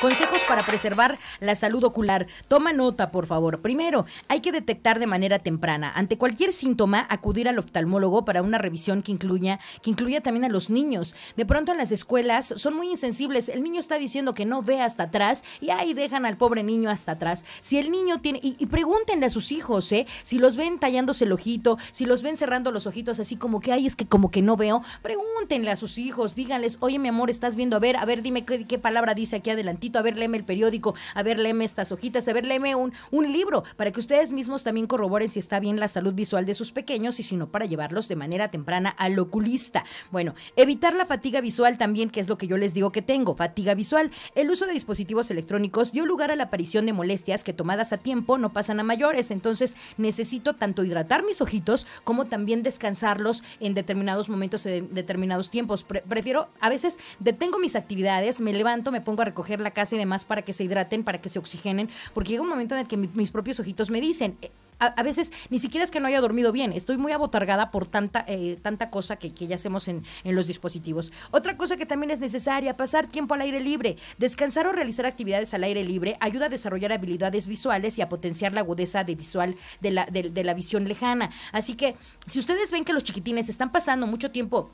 Consejos para preservar la salud ocular. Toma nota, por favor. Primero, hay que detectar de manera temprana. Ante cualquier síntoma, acudir al oftalmólogo para una revisión que incluya, que incluya también a los niños. De pronto en las escuelas son muy insensibles. El niño está diciendo que no ve hasta atrás y ahí dejan al pobre niño hasta atrás. Si el niño tiene, y, pregúntenle a sus hijos, ¿eh? Si los ven tallándose el ojito, si los ven cerrando los ojitos así como que, ay, es que como que no veo, pregúntenle a sus hijos, díganles, oye mi amor, estás viendo, a ver, a ver, dime qué, qué palabra dice aquí adelantito a ver, léeme el periódico, a ver, léeme estas hojitas, a ver, léeme un, un libro, para que ustedes mismos también corroboren si está bien la salud visual de sus pequeños y si no, para llevarlos de manera temprana al oculista. Bueno, evitar la fatiga visual también, que es lo que yo les digo que tengo, fatiga visual. El uso de dispositivos electrónicos dio lugar a la aparición de molestias que tomadas a tiempo no pasan a mayores, entonces necesito tanto hidratar mis ojitos como también descansarlos en determinados momentos, en determinados tiempos. prefiero, a veces detengo mis actividades, me levanto, me pongo a recoger la y demás para que se hidraten, para que se oxigenen, porque llega un momento en el que mis propios ojitos me dicen, eh, a, veces ni siquiera es que no haya dormido bien, estoy muy abotargada por tanta, eh, tanta cosa que, ya hacemos en, los dispositivos. Otra cosa que también es necesaria, pasar tiempo al aire libre. Descansar o realizar actividades al aire libre ayuda a desarrollar habilidades visuales y a potenciar la agudeza de visual de la, de la visión lejana. Así que si ustedes ven que los chiquitines están pasando mucho tiempo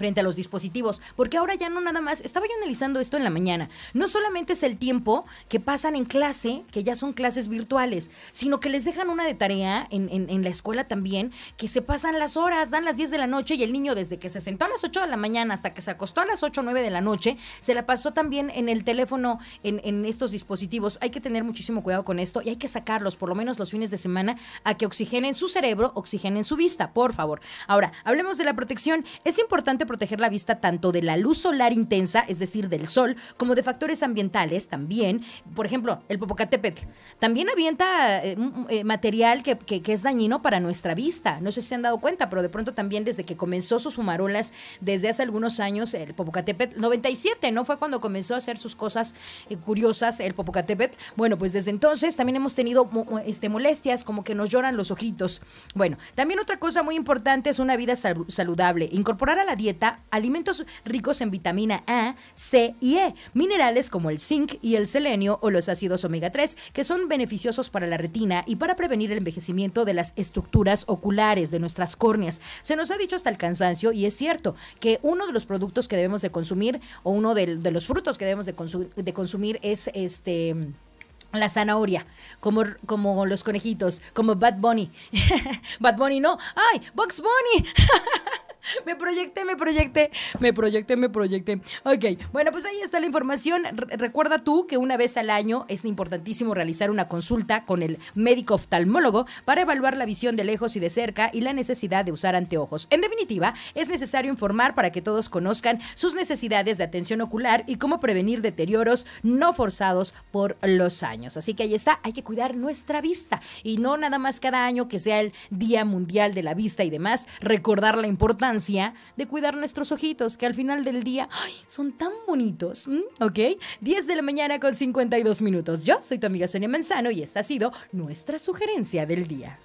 frente a los dispositivos, porque ahora ya no nada más, estaba yo analizando esto en la mañana, no solamente es el tiempo que pasan en clase, que ya son clases virtuales, sino que les dejan una de tarea en, la escuela también, que se pasan las horas, dan las 10 de la noche y el niño desde que se sentó a las 8 de la mañana hasta que se acostó a las 8 o 9 de la noche, se la pasó también en el teléfono, en, en estos dispositivos. Hay que tener muchísimo cuidado con esto y hay que sacarlos, por lo menos los fines de semana, a que oxigenen su cerebro, oxigenen su vista, por favor. Ahora, hablemos de la protección. Es importante proteger la vista tanto de la luz solar intensa, es decir, del sol, como de factores ambientales también. Por ejemplo, el Popocatépetl también avienta eh, eh, material que, es dañino para nuestra vista. No sé si se han dado cuenta, pero de pronto también desde que comenzó sus fumarolas, desde hace algunos años, el Popocatépetl 97, ¿no? Fue cuando comenzó a hacer sus cosas eh, curiosas el Popocatépetl. Bueno, pues desde entonces también hemos tenido este, molestias, como que nos lloran los ojitos. Bueno, también otra cosa muy importante es una vida saludable. Incorporar a la dieta alimentos ricos en vitamina A, C y E, minerales como el zinc y el selenio o los ácidos omega 3, que son beneficiosos para la retina y para prevenir el envejecimiento de las estructuras oculares de nuestras córneas. Se nos ha dicho hasta el cansancio y es cierto que uno de los productos que debemos de consumir o uno de, los frutos que debemos de, consumir es este la zanahoria, como, como los conejitos, como Bad Bunny. Bad Bunny no, ay, Box Bunny. proyecté, me proyecté, me proyecté, me proyecté. Ok, bueno, pues ahí está la información. recuerda tú que una vez al año es importantísimo realizar una consulta con el médico oftalmólogo para evaluar la visión de lejos y de cerca y la necesidad de usar anteojos. En definitiva, es necesario informar para que todos conozcan sus necesidades de atención ocular y cómo prevenir deterioros no forzados por los años. Así que ahí está, hay que cuidar nuestra vista y no nada más cada año que sea el Día Mundial de la Vista y demás, recordar la importancia de cuidar nuestros ojitos, que al final del día son tan bonitos, 10 de la mañana con 52 minutos. Yo soy tu amiga Sonia Manzano y esta ha sido nuestra sugerencia del día.